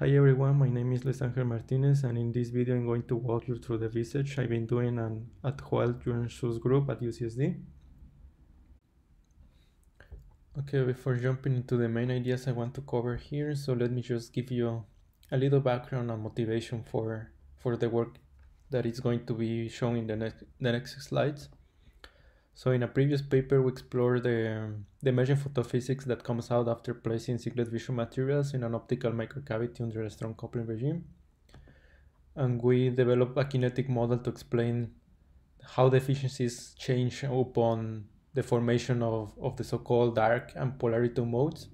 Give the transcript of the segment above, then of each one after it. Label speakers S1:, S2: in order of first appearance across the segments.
S1: Hi everyone, my name is Luis Angel Martinez and in this video I'm going to walk you through the research I've been doing at Juan Jurn Shoes Group at UCSD. Okay, before jumping into the main ideas I want to cover here, so let me just give you a little background and motivation for, for the work that is going to be shown in the next, the next slides. So in a previous paper, we explored the, the emerging photophysics that comes out after placing singlet vision materials in an optical microcavity under a strong coupling regime. And we developed a kinetic model to explain how the efficiencies change upon the formation of, of the so-called dark and polarity modes.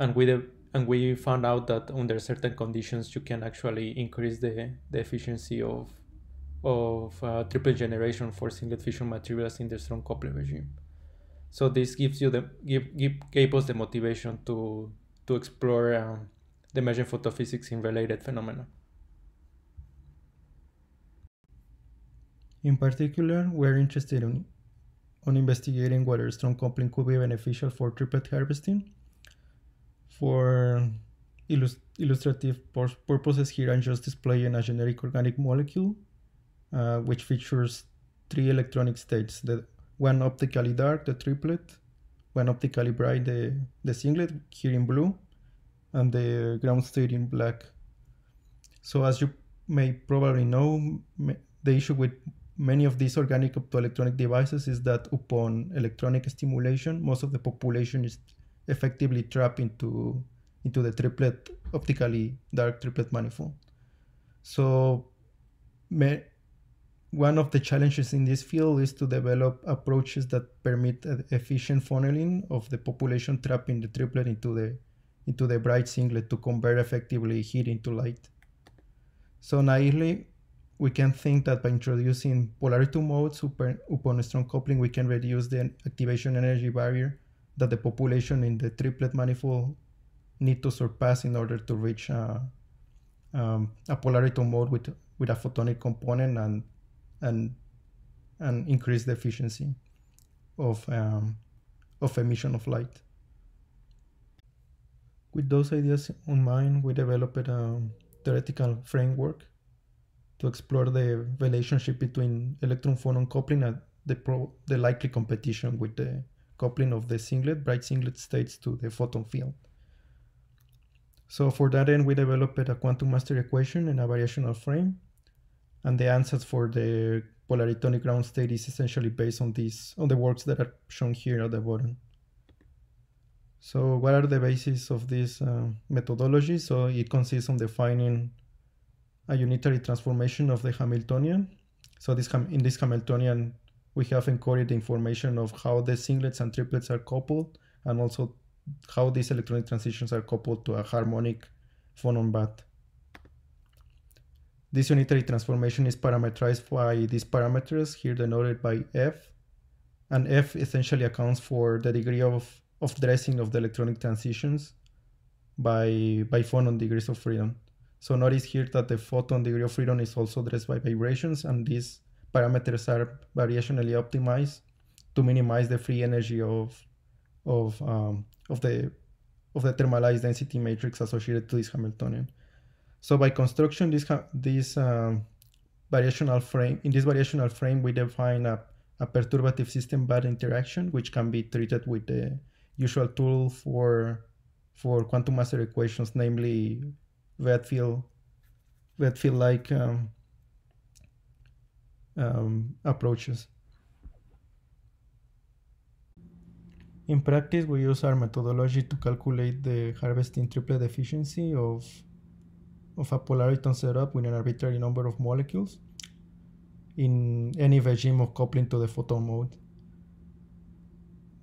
S1: And we, and we found out that under certain conditions, you can actually increase the, the efficiency of of uh, triple generation for singlet fission materials in the strong coupling regime. So this gives you the give, give gave us the motivation to to explore um, the measure photophysics in related phenomena. In particular, we are interested in, on investigating whether strong coupling could be beneficial for triplet harvesting. For illust illustrative purposes here, I'm just displaying a generic organic molecule uh, which features three electronic states the one optically dark the triplet one optically bright the, the singlet here in blue and the ground state in black so as you may probably know the issue with many of these organic optoelectronic devices is that upon electronic stimulation most of the population is effectively trapped into into the triplet optically dark triplet manifold so me, one of the challenges in this field is to develop approaches that permit efficient funneling of the population trapped in the triplet into the into the bright singlet to convert effectively heat into light. So naively, we can think that by introducing polarity modes upon, upon strong coupling, we can reduce the activation energy barrier that the population in the triplet manifold need to surpass in order to reach uh, um, a polarity mode with, with a photonic component and and and increase the efficiency of um, of emission of light. With those ideas in mind, we developed a theoretical framework to explore the relationship between electron phonon coupling and the, pro- the likely competition with the coupling of the singlet, bright singlet states to the photon field. So for that end, we developed a quantum master equation in a variational frame and the answers for the polaritonic ground state is essentially based on these on the works that are shown here at the bottom. So what are the basis of this uh, methodology? So it consists on defining a unitary transformation of the Hamiltonian. So this in this Hamiltonian, we have encoded the information of how the singlets and triplets are coupled and also how these electronic transitions are coupled to a harmonic phonon bat. This unitary transformation is parameterized by these parameters here denoted by F. And F essentially accounts for the degree of, of dressing of the electronic transitions by, by phonon degrees of freedom. So notice here that the photon degree of freedom is also dressed by vibrations and these parameters are variationally optimized to minimize the free energy of, of, um, of, the, of the thermalized density matrix associated to this Hamiltonian. So by construction, this, uh, this um, variational frame, in this variational frame, we define a, a perturbative system bad interaction, which can be treated with the usual tool for, for quantum master equations, namely Redfield, Redfield-like um, um, approaches. In practice, we use our methodology to calculate the harvesting triplet efficiency of of a polariton setup with an arbitrary number of molecules in any regime of coupling to the photon mode.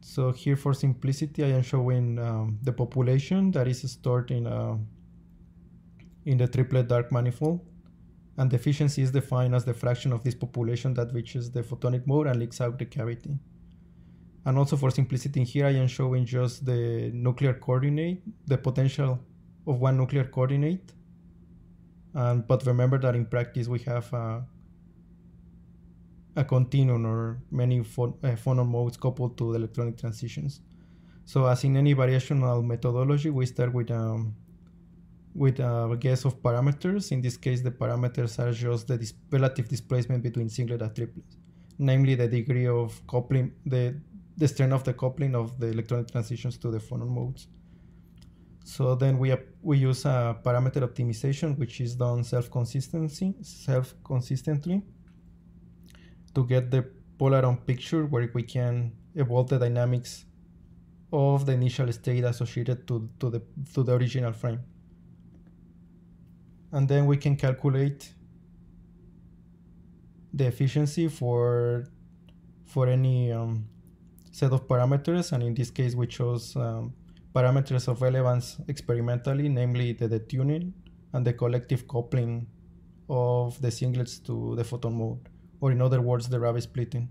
S1: So here for simplicity, I am showing um, the population that is stored in, a, uh, in the triplet dark manifold. And the efficiency is defined as the fraction of this population that reaches the photonic mode and leaks out the cavity. And also for simplicity here, I am showing just the nuclear coordinate, the potential of one nuclear coordinate but remember that in practice we have a uh, a continuum or many phon uh, phonon modes coupled to the electronic transitions. So as in any variational methodology, we start with um, with a guess of parameters. In this case, the parameters are just the dis relative displacement between singlet and triplet, namely the degree of coupling, the, the strength of the coupling of the electronic transitions to the phonon modes. So then we, we use a parameter optimization, which is done self-consistency, self-consistently to get the Polaron picture where we can evolve the dynamics of the initial state associated to, to, the, to the original frame. And then we can calculate the efficiency for, for any um, set of parameters. And in this case, we chose um, parameters of relevance experimentally, namely the detuning and the collective coupling of the singlets to the photon mode, or in other words, the Rabi splitting.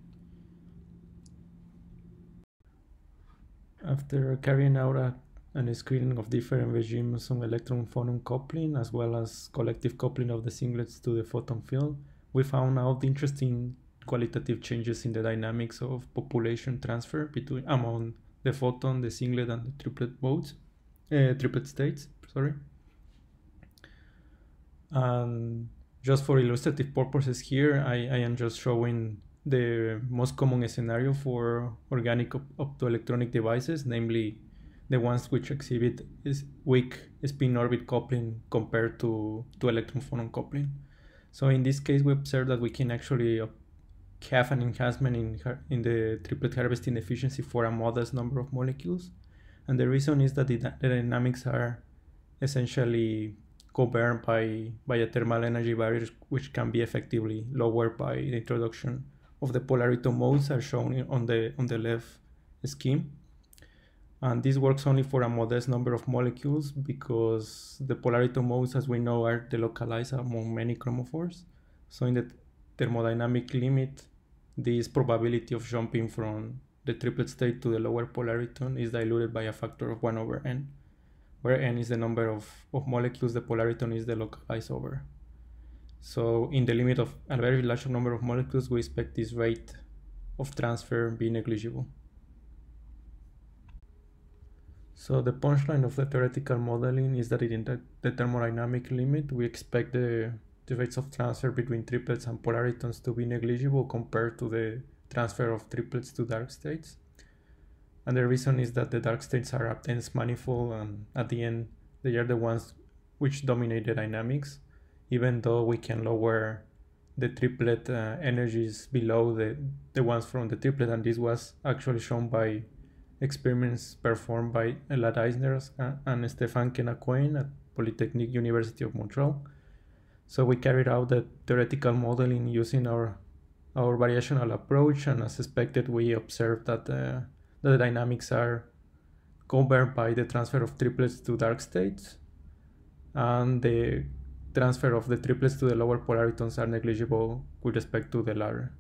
S1: After carrying out a, an screening of different regimes on electron photon coupling as well as collective coupling of the singlets to the photon field, we found out interesting qualitative changes in the dynamics of population transfer between among the photon, the singlet, and the triplet modes, uh, eh, triplet states, sorry. And just for illustrative purposes here, I, I am just showing the most common scenario for organic op optoelectronic devices, namely the ones which exhibit is weak spin orbit coupling compared to, to electron photon coupling. So in this case, we observe that we can actually have an enhancement in, her, in the triplet harvesting efficiency for a modest number of molecules. And the reason is that the, the dynamics are essentially governed by, by a thermal energy barrier, which can be effectively lowered by the introduction of the polarito modes as shown on the, on the left scheme. And this works only for a modest number of molecules because the polarito modes, as we know, are delocalized among many chromophores. So in the thermodynamic limit, this probability of jumping from the triplet state to the lower polariton is diluted by a factor of 1 over n, where n is the number of, of molecules the polariton is delocalized over. So in the limit of a very large number of molecules, we expect this rate of transfer be negligible. So the punchline of the theoretical modeling is that in the, the thermodynamic limit, we expect the the rates of transfer between triplets and polaritons to be negligible compared to the transfer of triplets to dark states. And the reason is that the dark states are at manifold and at the end they are the ones which dominate the dynamics, even though we can lower the triplet uh, energies below the, the ones from the triplet and this was actually shown by experiments performed by Elad Eisner uh, and Stefan Kenakoin at Polytechnic University of Montreal so we carried out the theoretical modeling using our our variational approach, and as expected, we observed that uh, the dynamics are governed by the transfer of triplets to dark states, and the transfer of the triplets to the lower polaritons are negligible with respect to the latter.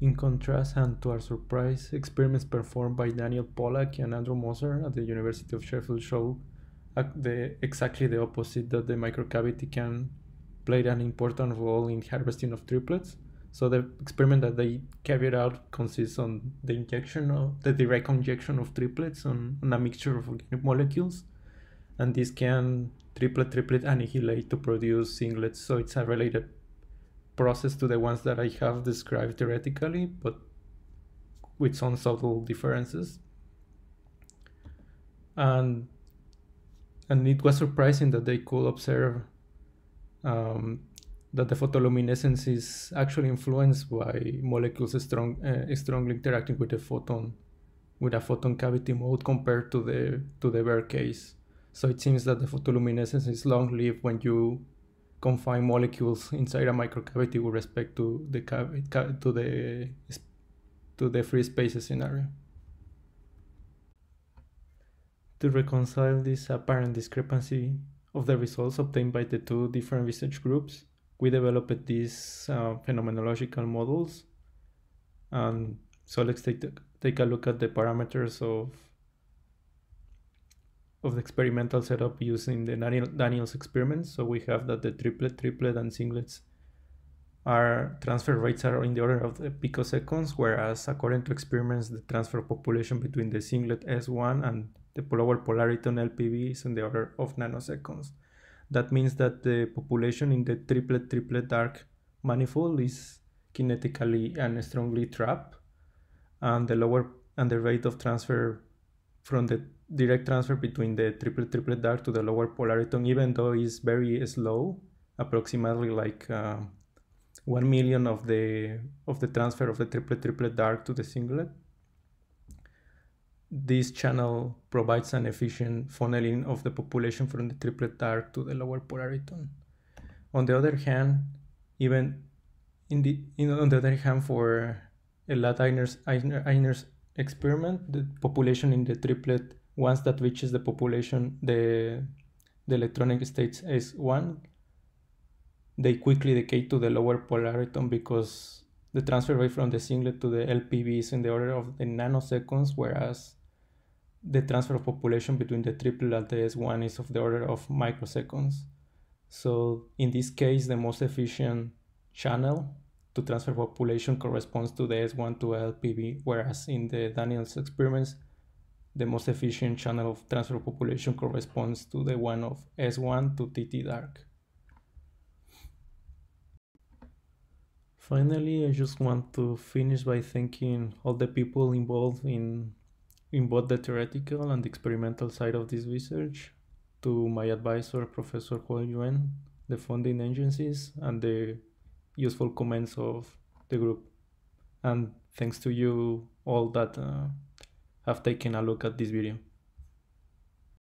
S1: In contrast, and to our surprise, experiments performed by Daniel Pollack and Andrew Moser at the University of Sheffield show the exactly the opposite that the microcavity can play an important role in harvesting of triplets. So the experiment that they carried out consists on the injection of the direct injection of triplets on, on a mixture of organic molecules, and this can triplet triplet annihilate to produce singlets. So it's a related process to the ones that I have described theoretically, but with some subtle differences. And and it was surprising that they could observe um, that the photoluminescence is actually influenced by molecules strong, uh, strongly interacting with a photon, with a photon cavity mode compared to the to the bare case. So it seems that the photoluminescence is long-lived when you confine molecules inside a microcavity with respect to the to the to the free space scenario to reconcile this apparent discrepancy of the results obtained by the two different research groups, we developed these uh, phenomenological models. And so let's take, the, take a look at the parameters of, of the experimental setup using the Daniels experiments. So we have that the triplet, triplet, and singlets are transfer rates are in the order of the picoseconds, whereas according to experiments, the transfer population between the singlet S1 and the power polarity on LPV is on the order of nanoseconds. That means that the population in the triplet triplet dark manifold is kinetically and strongly trapped, and the lower and the rate of transfer from the direct transfer between the triplet triplet dark to the lower polariton, even though is very slow, approximately like uh, one million of the of the transfer of the triplet triplet dark to the singlet this channel provides an efficient funneling of the population from the triplet R to the lower polariton. On the other hand, even in the in, on the other hand for a Einer's, Einer's experiment, the population in the triplet once that reaches the population, the the electronic states S1, they quickly decay to the lower polariton because the transfer rate from the singlet to the LPB is in the order of the nanoseconds, whereas the transfer of population between the triplet and the S1 is of the order of microseconds. So in this case, the most efficient channel to transfer population corresponds to the S1 to LPB, whereas in the Daniels experiments, the most efficient channel of transfer population corresponds to the one of S1 to TT dark. Finally, I just want to finish by thanking all the people involved in, in both the theoretical and experimental side of this research, to my advisor, Professor Huo Yuan, the funding agencies, and the useful comments of the group. And thanks to you all that uh, have taken a look at this video.